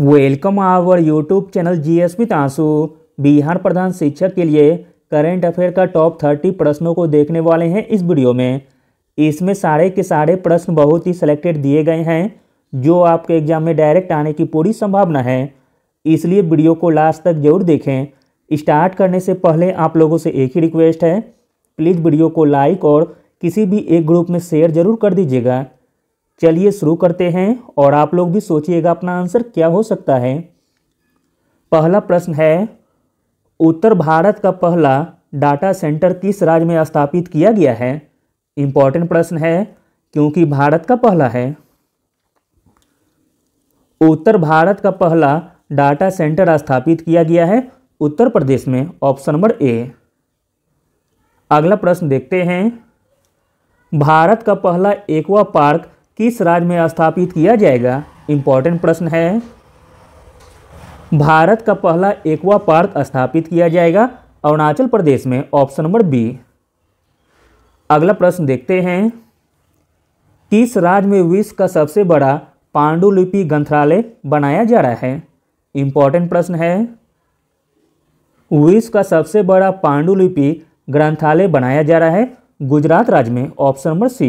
welcome our YouTube channel G S P तासु बिहार प्रधान शिक्षक के लिए करेंट अफेयर का टॉप थर्टी प्रश्नों को देखने वाले हैं इस वीडियो में इसमें सारे के सारे प्रश्न बहुत ही सिलेक्टेड दिए गए हैं जो आपके एग्जाम में डायरेक्ट आने की पूरी संभावना है इसलिए वीडियो को लास्ट तक जरूर देखें स्टार्ट करने से पहले आप लोगों से एक ही रिक्वेस्ट है प्लीज़ वीडियो को लाइक और किसी भी एक ग्रुप में शेयर जरूर कर दीजिएगा चलिए शुरू करते हैं और आप लोग भी सोचिएगा अपना आंसर क्या हो सकता है पहला प्रश्न है उत्तर भारत का पहला डाटा सेंटर किस राज्य में स्थापित किया गया है इंपॉर्टेंट प्रश्न है क्योंकि भारत का पहला है उत्तर भारत का पहला डाटा सेंटर स्थापित किया गया है उत्तर प्रदेश में ऑप्शन नंबर ए अगला प्रश्न देखते हैं भारत का पहला एक्वा पार्क किस राज्य में स्थापित किया जाएगा इम्पॉर्टेंट प्रश्न है भारत का पहला एक्वा पार्क स्थापित किया जाएगा अरुणाचल प्रदेश में ऑप्शन नंबर बी अगला प्रश्न देखते हैं किस राज्य में विश्व का सबसे बड़ा पांडुलिपि ग्रंथालय बनाया जा रहा है इम्पॉर्टेंट प्रश्न है विश्व का सबसे बड़ा पांडुलिपि ग्रंथालय बनाया जा रहा है गुजरात राज्य में ऑप्शन नंबर सी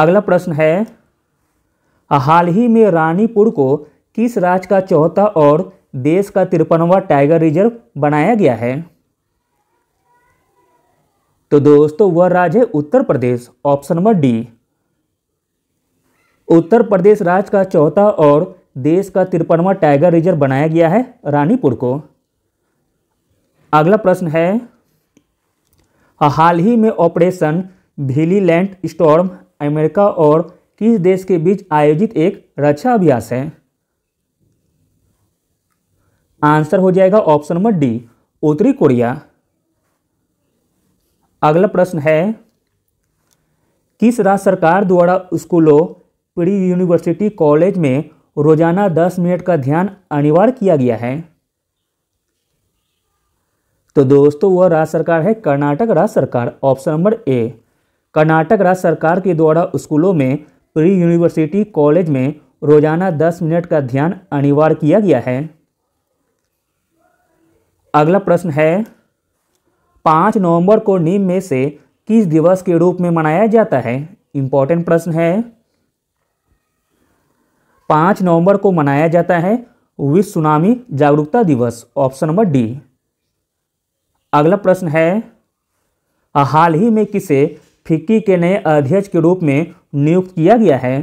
अगला प्रश्न है हाल ही में रानीपुर को किस राज्य का चौथा और देश का तिरपनवा टाइगर रिजर्व बनाया गया है तो दोस्तों वह राज्य है Uttar Pradesh option number D Uttar Pradesh राज्य का चौथा और देश का तिरपनवा टाइगर रिजर्व बनाया गया है रानीपुर को अगला प्रश्न है हाल ही में ऑपरेशन भीलीलैंड स्टॉर्म अमेरिका और किस देश के बीच आयोजित एक रक्षा अभ्यास है आंसर हो जाएगा ऑप्शन नंबर डी उत्तरी कोरिया अगला प्रश्न है किस राज्य सरकार द्वारा स्कूलों प्री यूनिवर्सिटी कॉलेज में रोजाना 10 मिनट का ध्यान अनिवार्य किया गया है तो दोस्तों वह राज्य सरकार है कर्नाटक राज्य सरकार ऑप्शन नंबर ए कर्नाटक राज्य सरकार के द्वारा स्कूलों में प्री यूनिवर्सिटी कॉलेज में रोजाना 10 मिनट का ध्यान अनिवार्य किया गया है अगला प्रश्न है पाँच नवंबर को नीम में से किस दिवस के रूप में मनाया जाता है इंपॉर्टेंट प्रश्न है पाँच नवंबर को मनाया जाता है विश्व सुनामी जागरूकता दिवस ऑप्शन नंबर डी अगला प्रश्न है हाल ही में किसे फिक्की के नए अध्यक्ष के रूप में नियुक्त किया गया है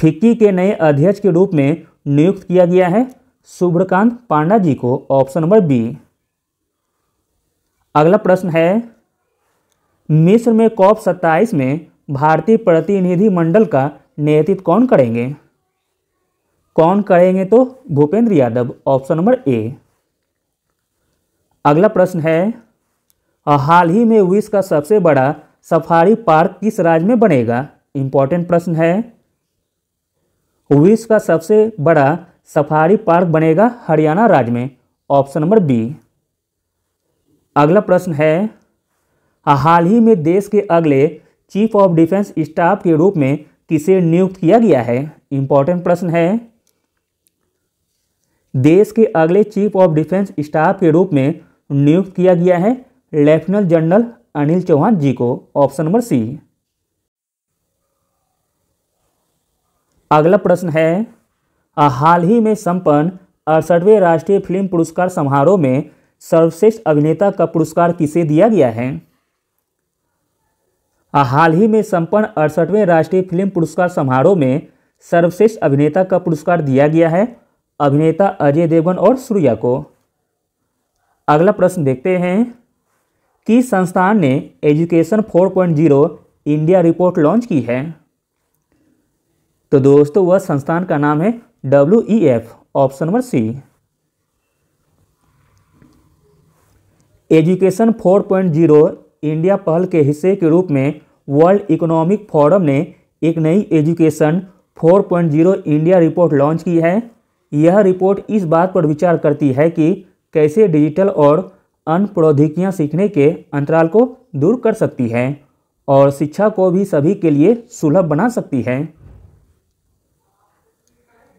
फिक्की के नए अध्यक्ष के रूप में नियुक्त किया गया है शुभ्रकांत पांडा जी को ऑप्शन नंबर बी अगला प्रश्न है मिस्र में कॉप सत्ताईस में भारतीय प्रतिनिधि मंडल का नेतृत्व कौन करेंगे कौन करेंगे तो Bhupender Yadav option number A अगला प्रश्न है हाल ही में विश्व का सबसे बड़ा सफारी पार्क किस राज्य में बनेगा इंपॉर्टेंट प्रश्न है विश्व का सबसे बड़ा सफारी पार्क बनेगा हरियाणा राज्य में ऑप्शन नंबर बी अगला प्रश्न है हाल ही में देश के अगले चीफ ऑफ डिफेंस स्टाफ के रूप में किसे नियुक्त किया गया है इंपॉर्टेंट प्रश्न है देश के अगले चीफ ऑफ डिफेंस स्टाफ के रूप में नियुक्त किया गया है लेफ्टिनेंट जनरल अनिल चौहान जी को ऑप्शन नंबर सी अगला प्रश्न है हाल ही में संपन्न अड़सठवें राष्ट्रीय फिल्म पुरस्कार समारोह में सर्वश्रेष्ठ अभिनेता का पुरस्कार किसे दिया गया है हाल ही में संपन्न अड़सठवें राष्ट्रीय फिल्म पुरस्कार समारोह में सर्वश्रेष्ठ अभिनेता का पुरस्कार दिया गया है अभिनेता अजय देवगन और सूर्या को अगला प्रश्न देखते हैं किस संस्थान ने एजुकेशन 4.0 इंडिया रिपोर्ट लॉन्च की है तो दोस्तों वह संस्थान का नाम है W E F option number C education 4.0 India पहल के हिस्से के रूप में वर्ल्ड इकोनॉमिक फोरम ने एक नई एजुकेशन 4.0 इंडिया रिपोर्ट लॉन्च की है यह रिपोर्ट इस बात पर विचार करती है कि कैसे डिजिटल और अन्य प्रौद्योगिकियाँ सीखने के अंतराल को दूर कर सकती है और शिक्षा को भी सभी के लिए सुलभ बना सकती है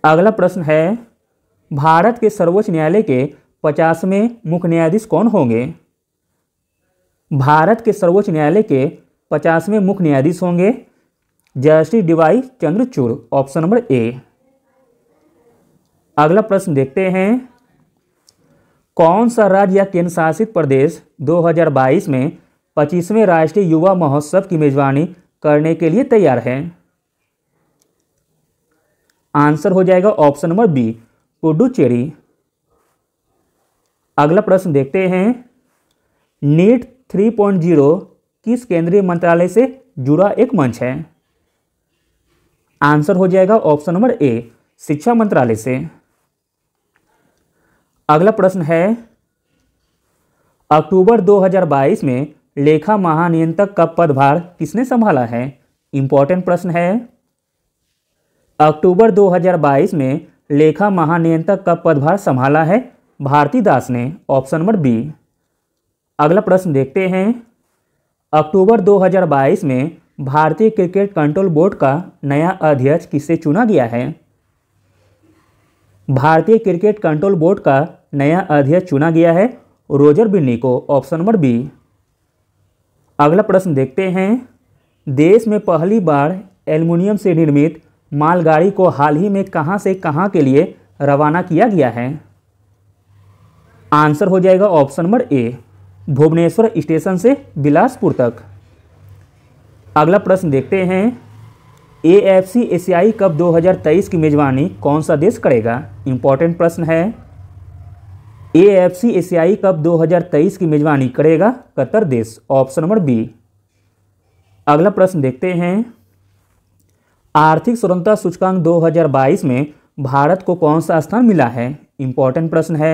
अगला प्रश्न है भारत के सर्वोच्च न्यायालय के पचासवें मुख्य न्यायाधीश कौन होंगे भारत के सर्वोच्च न्यायालय के पचासवें मुख्य न्यायाधीश होंगे justice D Y Chandrachud option number A अगला प्रश्न देखते हैं कौन सा राज्य या केंद्र शासित प्रदेश 2022 में 25वें राष्ट्रीय युवा महोत्सव की मेजबानी करने के लिए तैयार है आंसर हो जाएगा ऑप्शन नंबर बी पुडुचेरी अगला प्रश्न देखते हैं नीट 3.0 किस केंद्रीय मंत्रालय से जुड़ा एक मंच है आंसर हो जाएगा ऑप्शन नंबर ए शिक्षा मंत्रालय से अगला प्रश्न है अक्टूबर 2022 में लेखा महानियंत्रक का पदभार किसने संभाला है इंपॉर्टेंट प्रश्न है अक्टूबर 2022 में लेखा महानियंत्रक का पदभार संभाला है भारती दास ने ऑप्शन नंबर बी अगला प्रश्न देखते हैं अक्टूबर 2022 में भारतीय क्रिकेट कंट्रोल बोर्ड का नया अध्यक्ष किसे चुना गया है भारतीय क्रिकेट कंट्रोल बोर्ड का नया अध्यक्ष चुना गया है रोजर बिन्नी को ऑप्शन नंबर बी अगला प्रश्न देखते हैं देश में पहली बार एल्युमिनियम से निर्मित मालगाड़ी को हाल ही में कहां से कहां के लिए रवाना किया गया है आंसर हो जाएगा option number A Bhubaneswar station से बिलासपुर तक अगला प्रश्न देखते हैं एएफसी एशियाई कप 2023 की मेज़बानी कौन सा देश करेगा इम्पॉर्टेंट प्रश्न है ए एफ सी एशियाई कप 2023 की मेजबानी करेगा कतर देश ऑप्शन नंबर बी अगला प्रश्न देखते हैं आर्थिक स्वतंत्रता सूचकांक 2022 में भारत को कौन सा स्थान मिला है इंपॉर्टेंट प्रश्न है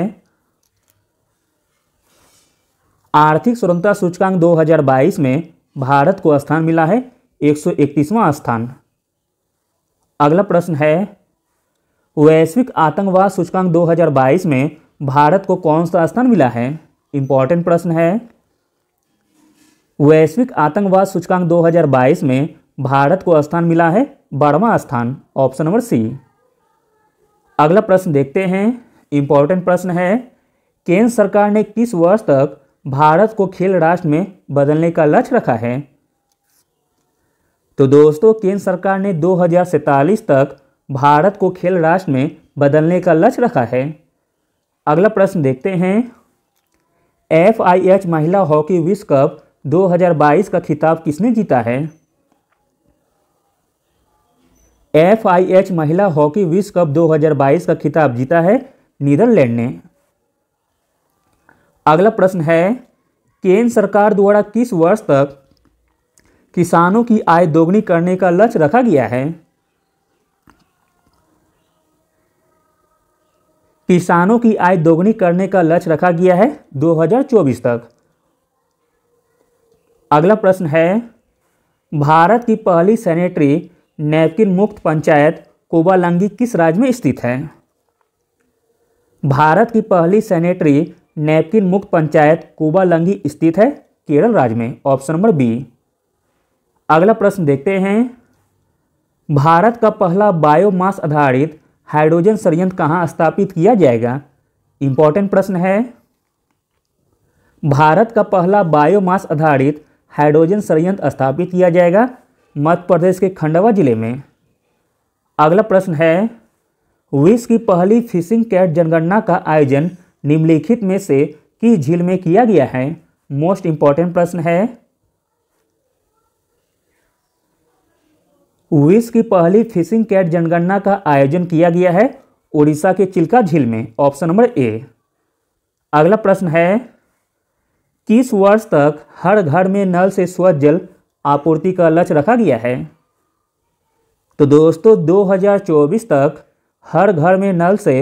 आर्थिक स्वतंत्रता सूचकांक 2022 में भारत को स्थान मिला है एक स्थान अगला प्रश्न है वैश्विक आतंकवाद सूचकांक 2022 में भारत को कौन सा स्थान मिला है इंपॉर्टेंट प्रश्न है वैश्विक आतंकवाद सूचकांक 2022 में भारत को स्थान मिला है बारवा स्थान ऑप्शन नंबर सी अगला प्रश्न देखते हैं इंपॉर्टेंट प्रश्न है केंद्र सरकार ने किस वर्ष तक भारत को खेल राष्ट्र में बदलने का लक्ष्य रखा है तो दोस्तों केंद्र सरकार ने दो तक भारत को खेल राष्ट्र में बदलने का लक्ष्य रखा है अगला प्रश्न देखते हैं एफ आई एच महिला हॉकी विश्व कप 2022 का खिताब किसने जीता है एफ आई एच महिला हॉकी विश्व कप 2022 का खिताब जीता है नीदरलैंड ने अगला प्रश्न है केंद्र सरकार द्वारा किस वर्ष तक किसानों की आय दोगुनी करने का लक्ष्य रखा गया है किसानों की आय दोगुनी करने का लक्ष्य रखा गया है 2024 तक अगला प्रश्न है भारत की पहली सैनिटरी नैपकिन मुक्त पंचायत कोबालंगी किस राज्य में स्थित है भारत की पहली सैनिटरी नैपकिन मुक्त पंचायत कोबालंगी स्थित है केरल राज्य में ऑप्शन नंबर बी अगला प्रश्न देखते हैं भारत का पहला बायोमास आधारित हाइड्रोजन संयंत्र कहाँ स्थापित किया जाएगा इंपॉर्टेंट प्रश्न है भारत का पहला बायोमास आधारित हाइड्रोजन संयंत्र स्थापित किया जाएगा मध्य प्रदेश के खंडवा जिले में अगला प्रश्न है विश्व की पहली फिशिंग कैट जनगणना का आयोजन निम्नलिखित में से किस झील में किया गया है मोस्ट इंपॉर्टेंट प्रश्न है विश्व की पहली फिशिंग कैट जनगणना का आयोजन किया गया है उड़ीसा के चिल्का झील में ऑप्शन नंबर ए अगला प्रश्न है किस वर्ष तक हर घर में नल से स्वच्छ जल आपूर्ति का लक्ष्य रखा गया है तो दोस्तों 2024 तक हर घर में नल से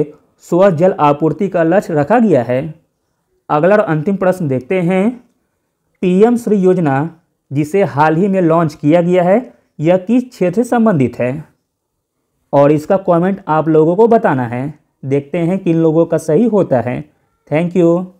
स्वच्छ जल आपूर्ति का लक्ष्य रखा गया है अगला और अंतिम प्रश्न देखते हैं पीएम श्री योजना जिसे हाल ही में लॉन्च किया गया है यह किस क्षेत्र से संबंधित है और इसका कमेंट आप लोगों को बताना है देखते हैं किन लोगों का सही होता है थैंक यू